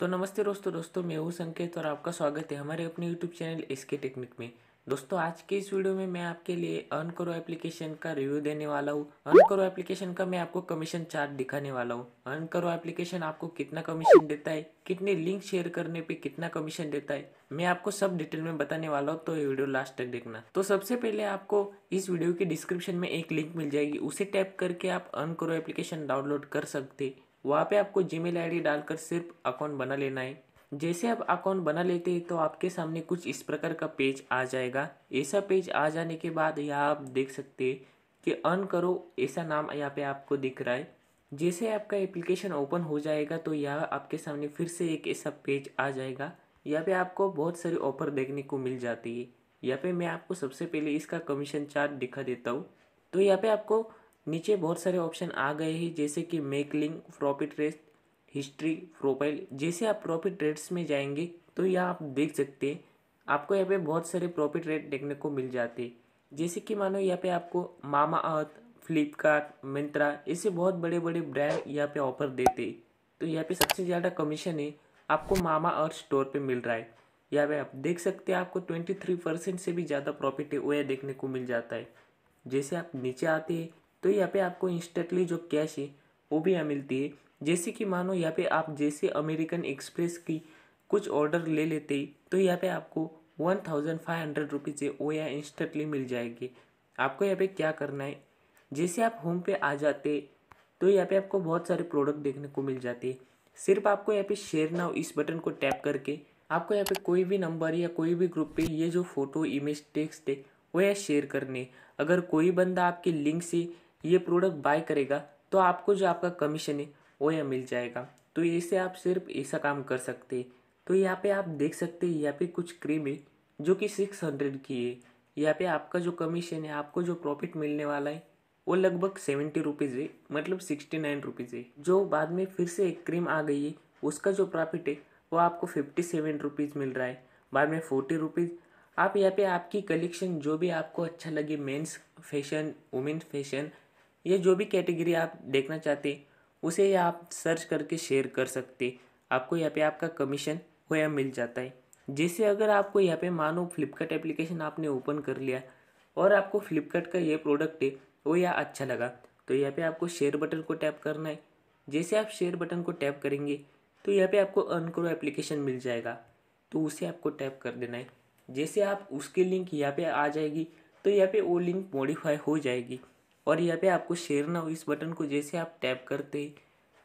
तो नमस्ते दोस्तों दोस्तों मैं हूँ संकेत और आपका स्वागत है हमारे अपने यूट्यूब चैनल इसके टेक्निक में दोस्तों आज के इस वीडियो में मैं आपके लिए अर्न करो एप्लीकेशन का रिव्यू देने वाला हूँ अर्न करो एप्लीकेशन का मैं आपको कमीशन चार्ट दिखाने वाला हूँ अर्न करो एप्लीकेशन आपको कितना कमीशन देता है कितने लिंक शेयर करने पे कितना कमीशन देता है मैं आपको सब डिटेल में बताने वाला हूँ तो ये वीडियो लास्ट तक देखना तो सबसे पहले आपको इस वीडियो के डिस्क्रिप्शन में एक लिंक मिल जाएगी उसे टैप करके आप अर्न करो एप्लीकेशन डाउनलोड कर सकते वहाँ पे आपको जी मेल डालकर सिर्फ अकाउंट बना लेना है जैसे आप अकाउंट बना लेते हैं तो आपके सामने कुछ इस प्रकार का पेज आ जाएगा ऐसा पेज आ जाने के बाद यहाँ आप देख सकते हैं कि अर्न करो ऐसा नाम यहाँ पे आपको दिख रहा है जैसे आपका एप्लीकेशन ओपन हो जाएगा तो यह आपके सामने फिर से एक ऐसा पेज आ जाएगा यहाँ पे आपको बहुत सारी ऑफर देखने को मिल जाती है यहाँ पे मैं आपको सबसे पहले इसका कमीशन चार्ज दिखा देता हूँ तो यहाँ पे आपको नीचे बहुत सारे ऑप्शन आ गए हैं जैसे कि make link profit rate history profile जैसे आप प्रॉफिट रेट्स में जाएंगे तो यह आप देख सकते हैं आपको यहाँ पे बहुत सारे प्रॉफिट रेट देखने को मिल जाते हैं जैसे कि मानो यहाँ पे आपको मामा अर्थ फ्लिपकार्ट मिंत्रा ऐसे बहुत बड़े बड़े ब्रांड यहाँ पे ऑफर देते हैं तो यहाँ पे सबसे ज़्यादा कमीशन है आपको मामा अर्थ स्टोर पे मिल रहा है यहाँ पे आप देख सकते हैं आपको ट्वेंटी थ्री परसेंट से भी ज़्यादा प्रॉफिट है वो देखने को मिल जाता है जैसे आप नीचे आते हैं तो यहाँ पे आपको इंस्टेंटली जो कैश है वो भी यहाँ मिलती है जैसे कि मानो यहाँ पे आप जैसे अमेरिकन एक्सप्रेस की कुछ ऑर्डर ले लेते ही तो यहाँ पे आपको one thousand five hundred rupees है वो यहाँ इंस्टेंटली मिल जाएगी आपको यहाँ पे क्या करना है जैसे आप होम पे आ जाते तो यहाँ पे आपको बहुत सारे प्रोडक्ट देखने को मिल जाते हैं सिर्फ आपको यहाँ पे शेयर नाउ इस बटन को टैप करके आपको यहाँ पे कोई भी नंबर या कोई भी ग्रुप पे ये जो फ़ोटो इमेज टेक्स्ट है वो यहाँ शेयर करने अगर कोई बंदा आपके लिंक से ये प्रोडक्ट बाय करेगा तो आपको जो आपका कमीशन है वो यह मिल जाएगा तो इसे आप सिर्फ ऐसा काम कर सकते तो यहाँ पे आप देख सकते हैं यहाँ पे कुछ क्रीम है जो कि सिक्स हंड्रेड की है यहाँ पे आपका जो कमीशन है आपको जो प्रॉफिट मिलने वाला है वो लगभग सेवेंटी रुपीज़ है मतलब सिक्सटी नाइन रुपीज़ है जो बाद में फिर से एक क्रीम आ गई है उसका जो प्रॉफिट है वो आपको फिफ्टी सेवन रुपीज़ मिल रहा है बाद में फोर्टी रुपीज़ आप यहाँ पे आपकी कलेक्शन जो भी आपको अच्छा लगे मेन्स फैशन वुमेन्स फैशन ये जो भी कैटेगरी आप देखना चाहते उसे ये आप सर्च करके शेयर कर सकते आपको यहाँ पे आपका कमीशन होया मिल जाता है जैसे अगर आपको यहाँ पे मानो फ्लिपकार्ट एप्लीकेशन आपने ओपन कर लिया और आपको फ्लिपकार्ट का ये प्रोडक्ट है वो या अच्छा लगा तो यहाँ पे आपको शेयर बटन को टैप करना है जैसे आप शेयर बटन को टैप करेंगे तो यहाँ पे आपको अनक्रो एप्लीकेशन मिल जाएगा तो उसे आपको टैप कर देना है जैसे आप उसकी लिंक यहाँ पे आ जाएगी तो यहाँ पे वो लिंक मॉडिफाई हो जाएगी और यहाँ पे आपको शेयर ना हो इस बटन को जैसे आप टैप करते हैं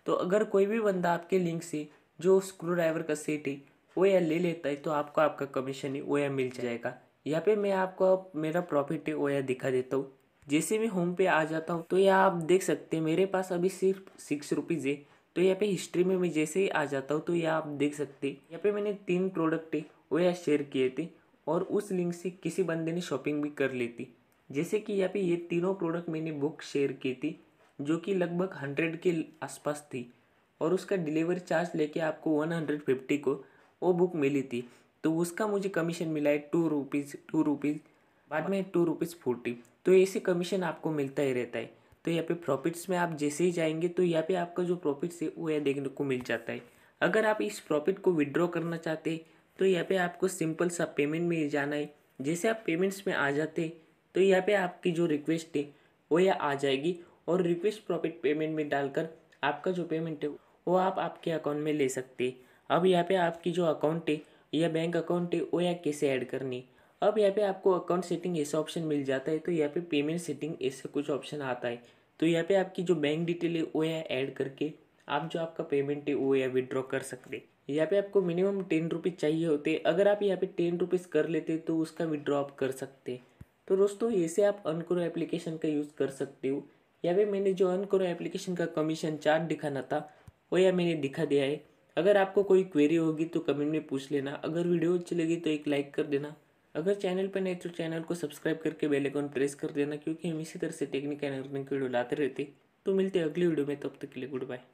तो अगर कोई भी बंदा आपके लिंक से जो स्क्रू ड्राइवर का सेट है वो या ले लेता है तो आपको आपका कमीशन है वो या मिल जाएगा यहाँ पे मैं आपको मेरा प्रॉफिट है वो या दिखा देता हूँ जैसे मैं होम पे आ जाता हूँ तो यहाँ आप देख सकते हैं मेरे पास अभी सिर्फ सिक्स रुपीज़ है तो यहाँ पे हिस्ट्री में मैं जैसे ही आ जाता हूँ तो यहाँ आप देख सकते हैं यहाँ पे मैंने तीन प्रोडक्ट है वो या शेयर किए थे और उस लिंक से किसी बंदे ने शॉपिंग भी कर ली थी जैसे कि यहाँ पे ये तीनों प्रोडक्ट मैंने बुक शेयर की थी जो कि लगभग हंड्रेड के आसपास थी और उसका डिलीवरी चार्ज लेके आपको वन हंड्रेड फिफ्टी को वो बुक मिली थी तो उसका मुझे कमीशन मिला है टू रुपीज़ टू रुपीज़ बाद में टू रुपीज़ फोर्टी तो ऐसे कमीशन आपको मिलता ही रहता है तो यहाँ पे प्रॉफिट्स में आप जैसे ही जाएंगे तो यहाँ पे आपका जो प्रॉफिट्स है वो यह देखने को मिल जाता है अगर आप इस प्रॉफिट को विड्रॉ करना चाहते तो यहाँ पे आपको सिंपल सा पेमेंट में जाना है जैसे आप पेमेंट्स में आ जाते तो यहाँ पे आपकी जो रिक्वेस्ट है वो यह आ जाएगी और रिक्वेस्ट प्रॉफिट पेमेंट में डालकर आपका जो पेमेंट है वो आप आपके अकाउंट में ले सकते अब यहाँ पे आपकी जो अकाउंट है या बैंक अकाउंट है वो या कैसे ऐड करनी अब यहाँ पे आपको अकाउंट सेटिंग ऐसा ऑप्शन मिल जाता है तो यहाँ पे पेमेंट सेटिंग ऐसा कुछ ऑप्शन आता है तो यहाँ पे आपकी जो बैंक डिटेल है वो यहाँ ऐड करके आप जो आपका पेमेंट है वो या विड्रॉ कर सकते यहाँ पे आपको मिनिमम टेन रुपीज़ चाहिए होते अगर आप यहाँ पे टेन रुपीज़ कर लेते तो उसका विड्रॉ आप कर सकते तो दोस्तों से आप अनकोरो एप्लीकेशन का यूज़ कर सकते हो या फिर मैंने जो अनकोरो एप्लीकेशन का कमीशन चार्ट दिखाना था वो यह मैंने दिखा दिया है अगर आपको कोई क्वेरी होगी तो कमेंट में पूछ लेना अगर वीडियो अच्छी लगी तो एक लाइक कर देना अगर चैनल पर नहीं तो चैनल को सब्सक्राइब करके बेल आइकन प्रेस कर देना क्योंकि हम इसी तरह से टेक्निकल एंड अर्निंग की वीडियो लाते रहते तो मिलते हैं अगली वीडियो में तब तक के लिए गुड बाय